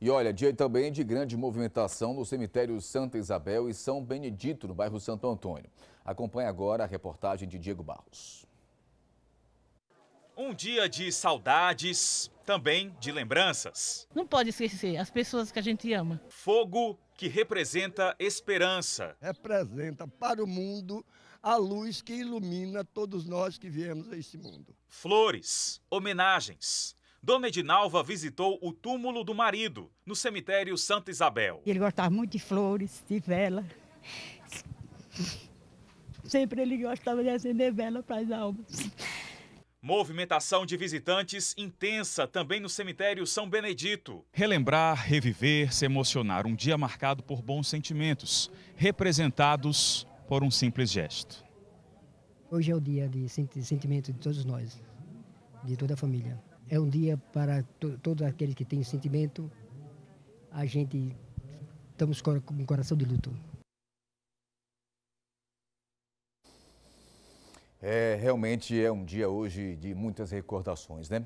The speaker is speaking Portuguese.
E olha, dia também de grande movimentação no cemitério Santa Isabel e São Benedito, no bairro Santo Antônio. Acompanhe agora a reportagem de Diego Barros. Um dia de saudades, também de lembranças. Não pode esquecer as pessoas que a gente ama. Fogo que representa esperança. Representa para o mundo a luz que ilumina todos nós que viemos a este mundo. Flores, homenagens, Dona Edinalva visitou o túmulo do marido no cemitério Santa Isabel. Ele gostava muito de flores, de vela. Sempre ele gostava de acender vela para as almas. Movimentação de visitantes intensa também no cemitério São Benedito. Relembrar, reviver, se emocionar. Um dia marcado por bons sentimentos, representados por um simples gesto. Hoje é o dia de sentimento de todos nós, de toda a família é um dia para to todos aqueles que têm sentimento. A gente estamos com um coração de luto. É, realmente é um dia hoje de muitas recordações, né?